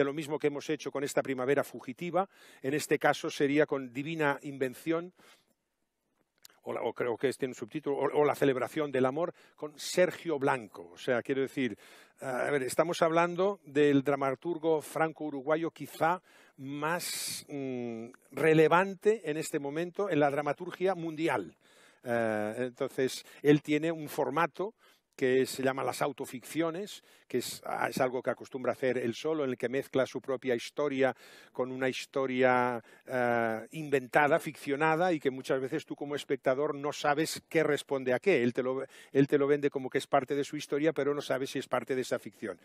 de lo mismo que hemos hecho con esta primavera fugitiva, en este caso sería con Divina Invención, o, creo que este un subtítulo, o, la celebración del amor, con Sergio Blanco. O sea, quiero decir, a ver, estamos hablando del dramaturgo franco-uruguayo quizá más mm, relevante en este momento en la dramaturgia mundial. Eh, entonces, él tiene un formato que se llama las autoficciones, que ah, es, algo que acostumbra hacer él solo, en el que mezcla su propia historia con una historia eh, inventada, ficcionada, y que muchas veces tú como espectador no sabes qué responde a qué. Él te lo, él te lo vende como que es parte de su historia, pero no sabes si es parte de esa ficción.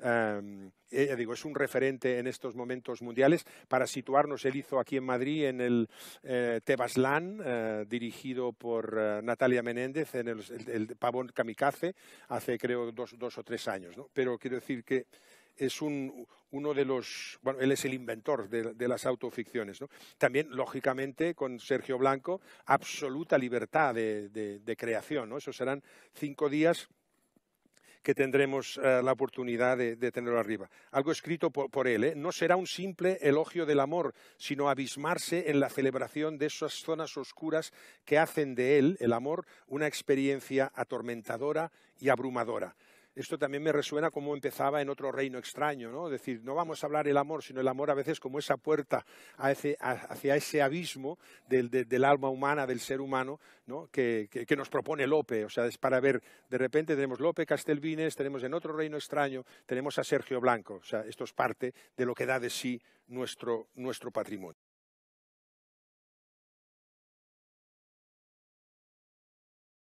Em, eh, digo, es un referente en estos momentos mundiales. Para situarnos, él hizo aquí en Madrid, en el eh, Tebaslan, dirigido por Natalia Menéndez, en el Pavón Kamikaze, hace creo dos, o tres años. Pero quiero decir que es un, uno de los, bueno, él es el inventor de, las autoficciones. ¿no? También, lógicamente, con Sergio Blanco, absoluta libertad de, creación. ¿no? Esos serán cinco días que tendremos eh, la oportunidad de, tenerlo arriba. Algo escrito por, por él. ¿eh? No será un simple elogio del amor, sino abismarse en la celebración de esas zonas oscuras que hacen de él, el amor, una experiencia atormentadora y abrumadora esto también me resuena como empezaba en otro reino extraño, ¿no? Es decir, no vamos a hablar el amor, sino el amor a veces como esa puerta hacia, ese abismo del, alma humana, del ser humano, ¿no? Que, nos propone Lope. O sea, es para ver, de repente tenemos Lope, Castelvines, tenemos en otro reino extraño, tenemos a Sergio Blanco. O sea, esto es parte de lo que da de sí nuestro, nuestro patrimonio.